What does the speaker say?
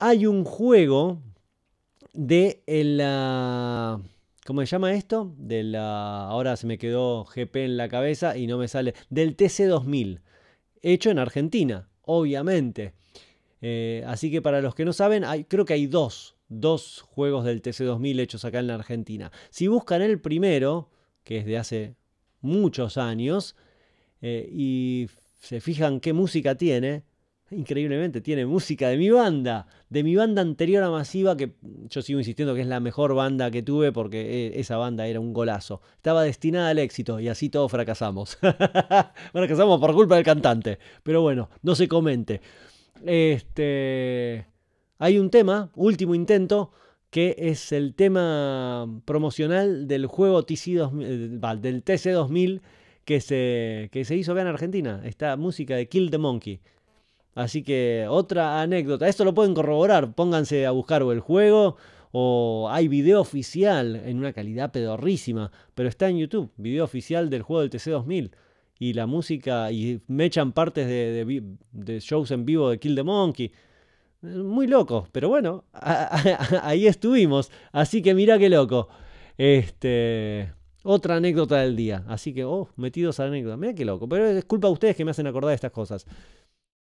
hay un juego de eh, la... ¿Cómo se llama esto? De la, ahora se me quedó GP en la cabeza y no me sale. Del TC2000. Hecho en Argentina, obviamente. Eh, así que para los que no saben, creo que hay dos, dos juegos del TC2000 hechos acá en la Argentina. Si buscan el primero, que es de hace muchos años, eh, y se fijan qué música tiene, increíblemente, tiene música de mi banda, de mi banda anterior a Masiva, que yo sigo insistiendo que es la mejor banda que tuve porque eh, esa banda era un golazo. Estaba destinada al éxito y así todos fracasamos. fracasamos por culpa del cantante. Pero bueno, no se comente. Este, hay un tema, último intento, que es el tema promocional del juego TC 2000, eh, del TC 2000 que se, que se hizo acá en Argentina. Esta música de Kill the Monkey. Así que otra anécdota. Esto lo pueden corroborar. Pónganse a buscar o el juego o hay video oficial en una calidad pedorrísima, pero está en YouTube, video oficial del juego del TC2000. Y la música, y me echan partes de, shows en vivo de Kill the Monkey. Muy loco, pero bueno, ahí estuvimos. Así que mira qué loco. Este, otra anécdota del día. Así que, oh, metidos a anécdota. Mira qué loco. Pero es culpa de ustedes que me hacen acordar de estas cosas.